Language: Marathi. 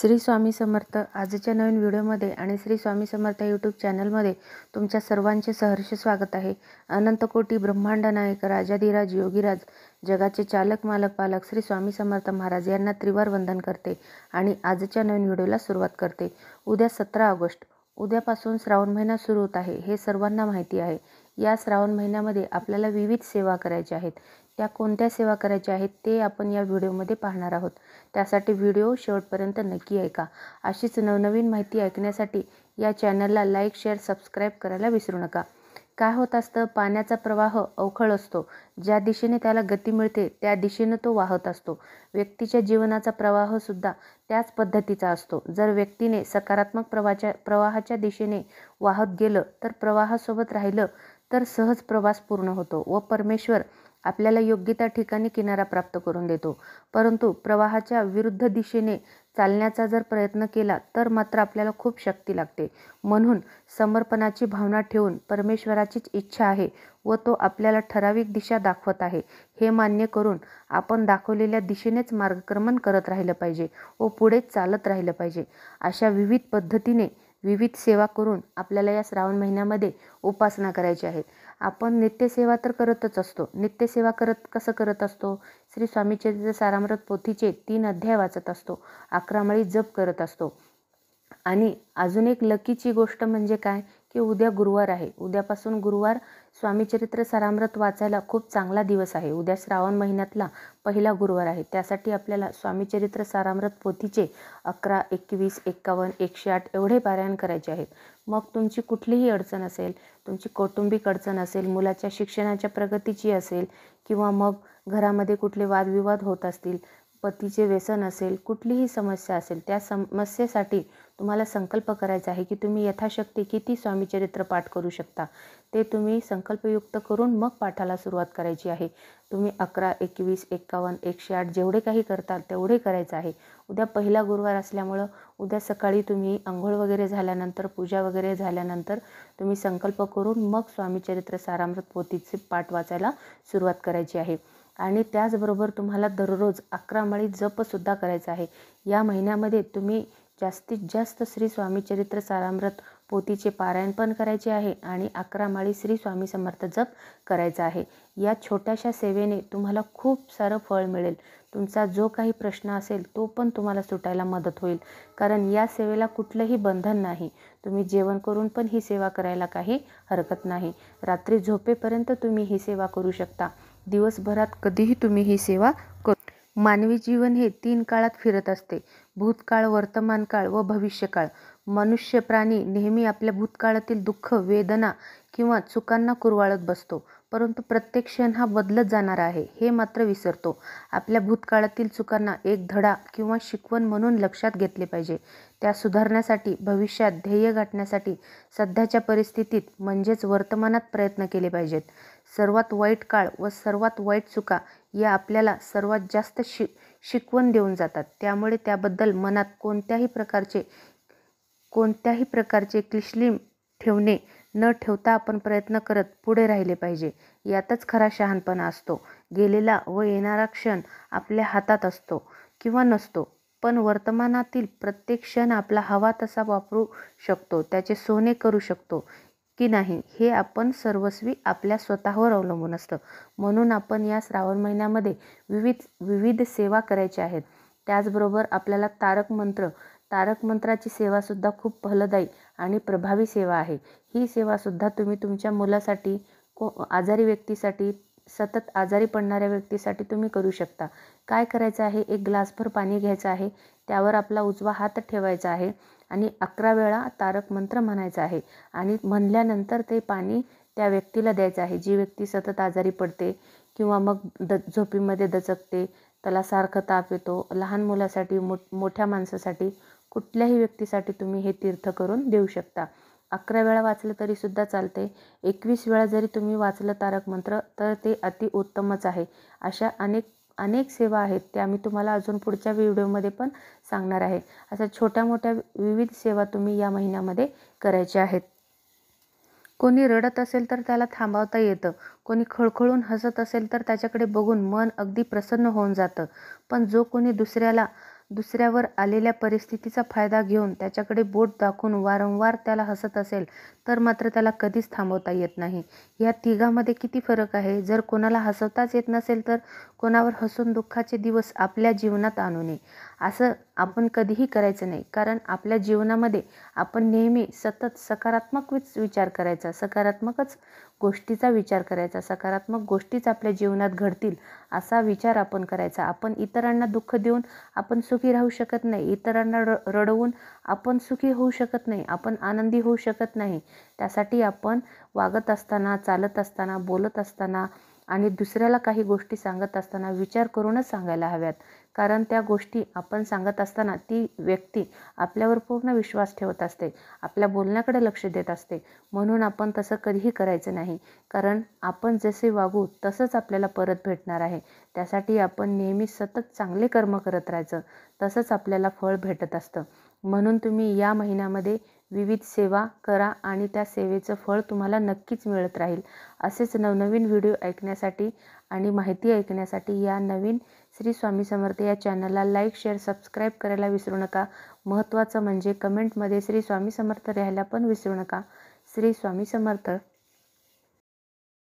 श्री स्वामी समर्थ आजच्या नवीन व्हिडिओमध्ये आणि श्री स्वामी समर्थ यूट्यूब चॅनलमध्ये तुमच्या सर्वांचे सहर्ष स्वागत आहे अनंतकोटी ब्रह्मांड नायक राजाधिराज योगीराज जगाचे चालक मालक पालक श्री स्वामी समर्थ महाराज यांना त्रिवार वंदन करते आणि आजच्या नवीन व्हिडिओला सुरुवात करते उद्या सतरा ऑगस्ट उद्यापासून श्रावण महिना सुरू होत आहे हे सर्वांना माहिती आहे या श्रावण महिन्यामध्ये आपल्याला विविध सेवा करायच्या आहेत त्या कोणत्या सेवा करायच्या आहेत ते आपण या व्हिडिओमध्ये पाहणार आहोत त्यासाठी व्हिडिओ शेवटपर्यंत नक्की ऐका अशीच नवनवीन माहिती ऐकण्यासाठी या चॅनलला लाईक शेअर सबस्क्राईब करायला विसरू नका काय होत असतं पाण्याचा प्रवाह अवखळ असतो ज्या दिशेने त्याला गती मिळते त्या दिशेनं तो वाहत असतो व्यक्तीच्या जीवनाचा प्रवाह सुद्धा त्याच पद्धतीचा असतो जर व्यक्तीने सकारात्मक प्रवाच्या प्रवाहाच्या दिशेने वाहत गेलं तर प्रवाहासोबत राहिलं तर सहज प्रवास पूर्ण होतो व परमेश्वर आपल्याला योग्य त्या ठिकाणी किनारा प्राप्त करून देतो परंतु प्रवाहाच्या विरुद्ध दिशेने चालण्याचा जर प्रयत्न केला तर मात्र आपल्याला खूप शक्ती लागते म्हणून समर्पणाची भावना ठेवून परमेश्वराचीच इच्छा आहे व तो आपल्याला ठराविक दिशा दाखवत आहे हे मान्य करून आपण दाखवलेल्या दिशेनेच मार्गक्रमण करत राहिलं पाहिजे व पुढे चालत राहिलं पाहिजे अशा विविध पद्धतीने विविध सेवा करून आपल्याला या श्रावण महिन्यामध्ये उपासना करायची आहे आपण नित्यसेवा तर करतच असतो नित्यसेवा करत कसं करत असतो श्री स्वामीचे सारामृत पोथीचे तीन अध्याय वाचत असतो अकरामळी जप करत असतो आणि अजून एक लकीची गोष्ट म्हणजे काय की उद्या गुरुवार आहे उद्यापासून गुरुवार स्वामीचरित्र सारामृत वाचायला खूप चांगला दिवस आहे उद्या श्रावण महिन्यातला पहिला गुरुवार आहे त्यासाठी आपल्याला स्वामीचरित्र सारामृत पोथीचे अकरा एकवीस एक्कावन्न एकशे आठ एवढे पारायण करायचे आहेत मग तुमची कुठलीही अडचण असेल तुमची कौटुंबिक अडचण असेल मुलाच्या शिक्षणाच्या प्रगतीची असेल किंवा मग घरामध्ये कुठले वादविवाद होत असतील पतीचे व्यसन असेल कुठलीही समस्या असेल त्या समस्येसाठी तुम्हाला संकल्प करायचा आहे की तुम्ही यथाशक्ती किती स्वामीचरित्र पाठ करू शकता ते तुम्ही संकल्पयुक्त करून मग पाठाला सुरुवात करायची आहे तुम्ही अकरा एकवीस एक्कावन्न एकशे आठ जेवढे काही करताल तेवढे करायचं आहे उद्या पहिला गुरुवार असल्यामुळं उद्या सकाळी तुम्ही आंघोळ वगैरे झाल्यानंतर पूजा वगैरे झाल्यानंतर तुम्ही संकल्प करून मग स्वामीचरित्र सारामृत पोतीचे पाठ वाचायला सुरुवात करायची आहे आणि त्याचबरोबर तुम्हाला दररोज अकरा माळी जपसुद्धा करायचा आहे या महिन्यामध्ये तुम्ही जास्तीत जास्त श्री स्वामी चरित्र सारामृत पोतीचे पारायण पण करायचे आहे आणि अकरा माळी श्री स्वामी समर्थ जप करायचा आहे या छोट्याशा सेवेने तुम्हाला खूप सारं फळ मिळेल तुमचा जो काही प्रश्न असेल तो पण तुम्हाला सुटायला मदत होईल कारण या सेवेला कुठलंही बंधन नाही तुम्ही जेवण करून पण ही सेवा करायला काही हरकत नाही रात्री झोपेपर्यंत तुम्ही ही सेवा करू शकता दिवसभरात कधीही तुम्ही ही सेवा करू मानवी जीवन हे तीन काळात फिरत असते भूतकाळ वर्तमान काळ व भविष्यकाळ मनुष्य प्राणी नेहमी आपल्या भूतकाळातील दुःख वेदना किंवा चुकांना कुरवाळत बसतो परंतु प्रत्येक क्षण हा बदलत जाणारा आहे हे मात्र विसरतो आपल्या भूतकाळातील चुकांना एक धडा किंवा शिकवण म्हणून लक्षात घेतले पाहिजे त्या सुधारण्यासाठी भविष्यात ध्येय गाठण्यासाठी सध्याच्या परिस्थितीत म्हणजेच वर्तमानात प्रयत्न केले पाहिजेत सर्वात वाईट काळ व सर्वात वाईट चुका या आपल्याला सर्वात जास्त शि शिकवण देऊन जातात त्यामुळे त्याबद्दल मनात कोणत्याही प्रकारचे कोणत्याही प्रकारचे क्लिश्लिम ठेवणे न ठेवता आपण प्रयत्न करत पुढे राहिले पाहिजे यातच खरा शहाणपणा असतो गेलेला व येणारा क्षण आपल्या हातात असतो किंवा नसतो पण वर्तमानातील प्रत्येक क्षण आपला हवा तसा वापरू शकतो त्याचे सोने करू शकतो की नाही हे आपण सर्वस्वी आपल्या स्वतःवर अवलंबून असतं म्हणून आपण या श्रावण महिन्यामध्ये विविध विविध सेवा करायच्या आहेत त्याचबरोबर आपल्याला तारक मंत्र तारक मंत्राची सेवासुद्धा खूप फलदायी आणि प्रभावी सेवा आहे ही सेवासुद्धा तुम्ही तुमच्या मुलासाठी को आजारी व्यक्तीसाठी सतत आजारी पडणाऱ्या व्यक्तीसाठी तुम्ही करू शकता काय करायचं आहे एक ग्लासभर पाणी घ्यायचं आहे त्यावर आपला उजवा हात ठेवायचा आहे आणि अकरा वेळा तारक मंत्र म्हणायचा आहे आणि म्हणल्यानंतर ते पाणी त्या व्यक्तीला द्यायचं आहे जी व्यक्ती सतत आजारी पडते किंवा मग द झोपीमध्ये दचकते त्याला सारखं ताप येतो लहान मुलासाठी मो मोठ्या माणसासाठी कुठल्याही व्यक्तीसाठी तुम्ही हे तीर्थ करून देऊ शकता अकरा वेळा वाचलं तरीसुद्धा चालते एकवीस वेळा जरी तुम्ही वाचलं तारक मंत्र तर ते अति उत्तमच आहे अशा अनेक अनेक सेवा आहेत त्या आम्ही तुम्हाला अजून पुढच्या व्हिडिओमध्ये पण सांगणार आहे अशा छोट्या मोठ्या विविध सेवा तुम्ही या महिन्यामध्ये करायच्या आहेत कोणी रडत असेल तर त्याला थांबवता येतं कोणी खळखळून हसत असेल तर त्याच्याकडे बघून मन अगदी प्रसन्न होऊन जातं पण जो कोणी दुसऱ्याला दुसऱ्यावर आलेल्या परिस्थितीचा फायदा घेऊन त्याच्याकडे बोट दाखवून वारंवार त्याला हसत असेल तर मात्र त्याला कधीच थांबवता येत नाही या तिघामध्ये किती फरक आहे जर कोणाला हसवताच येत नसेल तर कोणावर हसून दुःखाचे दिवस आपल्या जीवनात आणू नये असं आपण कधीही करायचं नाही कारण आपल्या जीवनामध्ये आपण नेहमी सतत सकारात्मक विचार करायचा सकारात्मकच गोष्टीचा विचार करायचा सकारात्मक गोष्टीच आपल्या जीवनात घडतील असा विचार आपण करायचा आपण इतरांना दुःख देऊन आपण सुखी राहू शकत नाही इतरांना रडवून आपण सुखी होऊ शकत नाही आपण आनंदी होऊ शकत नाही त्यासाठी आपण वागत असताना चालत असताना बोलत असताना आणि दुसऱ्याला काही गोष्टी सांगत असताना विचार करूनच सांगायला हव्यात कारण त्या गोष्टी आपण सांगत असताना ती व्यक्ती आपल्यावर पूर्ण विश्वास ठेवत असते आपल्या बोलण्याकडे लक्ष देत असते म्हणून आपण तसं कधीही करायचं नाही कारण आपण जसे वागू तसंच आपल्याला परत भेटणार आहे त्यासाठी आपण नेहमी सतत चांगले कर्म करत राहायचं तसंच आपल्याला फळ भेटत असतं म्हणून तुम्ही या महिन्यामध्ये विविध सेवा करा आणि त्या सेवेचं फळ तुम्हाला नक्कीच मिळत राहील असेच नवनवीन व्हिडिओ ऐकण्यासाठी आणि माहिती ऐकण्यासाठी या नवीन श्री स्वामी समर्थ या चॅनलला लाईक शेअर सबस्क्राईब करायला विसरू नका महत्त्वाचं म्हणजे कमेंटमध्ये श्री स्वामी समर्थ राहायला पण विसरू नका श्री स्वामी समर्थ